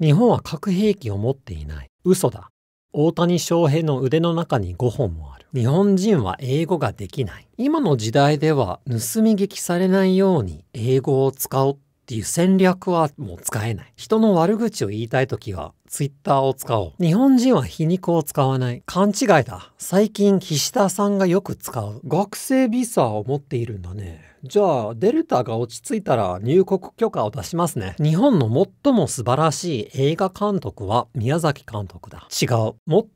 日本は核兵器を持っていない。嘘だ。大谷翔平の腕の中に5本もある。日本人は英語ができない。今の時代では盗み聞きされないように英語を使おうっていう戦略はもう使えない。人の悪口を言いたい時はツイッターを使おう。日本人は皮肉を使わない。勘違いだ。最近岸田さんがよく使う。学生ビザを持っているんだね。じゃあ、デルタが落ち着いたら入国許可を出しますね。日本の最も素晴らしい映画監督は宮崎監督だ。違う。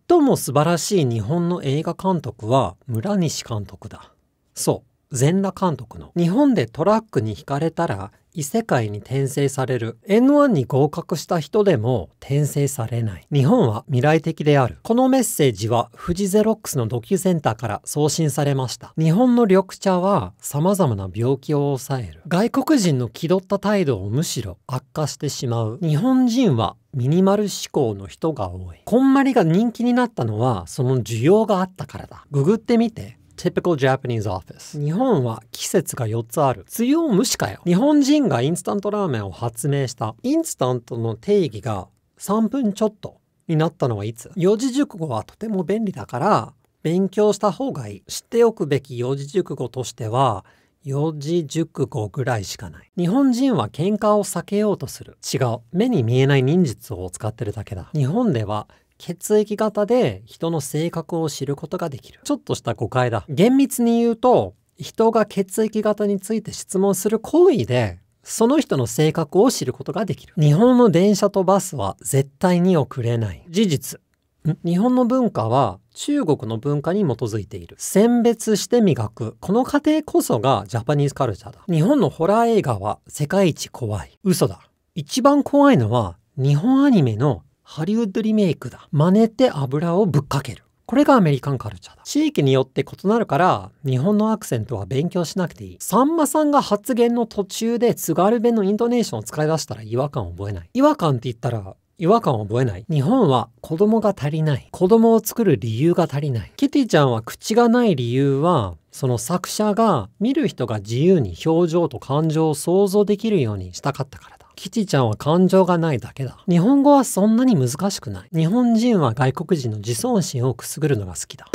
最も素晴らしい日本の映画監督は村西監督だ。そう。全裸監督の日本でトラックに惹かれたら異世界に転生される N1 に合格した人でも転生されない日本は未来的であるこのメッセージは富士ゼロックスのドキュセンターから送信されました日本の緑茶は様々な病気を抑える外国人の気取った態度をむしろ悪化してしまう日本人はミニマル志向の人が多いこんまりが人気になったのはその需要があったからだググってみて typical Japanese office 日本は季節が4つある梅雨を蒸かよ日本人がインスタントラーメンを発明したインスタントの定義が3分ちょっとになったのはいつ四字熟語はとても便利だから勉強した方がいい知っておくべき四字熟語としては四字熟語ぐらいしかない日本人は喧嘩を避けようとする違う目に見えない忍術を使ってるだけだ日本では血液型で人の性格を知ることができる。ちょっとした誤解だ。厳密に言うと、人が血液型について質問する行為で、その人の性格を知ることができる。日本の電車とバスは絶対に遅れない。事実。日本の文化は中国の文化に基づいている。選別して磨く。この過程こそがジャパニーズカルチャーだ。日本のホラー映画は世界一怖い。嘘だ。一番怖いのは日本アニメのハリウッドリメイクだ。真似て油をぶっかける。これがアメリカンカルチャーだ。地域によって異なるから、日本のアクセントは勉強しなくていい。さんまさんが発言の途中で津軽弁のイントネーションを使い出したら違和感を覚えない。違和感って言ったら、違和感を覚えない。日本は子供が足りない。子供を作る理由が足りない。キティちゃんは口がない理由は、その作者が見る人が自由に表情と感情を想像できるようにしたかったからだ。キティちゃんは感情がないだけだ。日本語はそんなに難しくない。日本人は外国人の自尊心をくすぐるのが好きだ。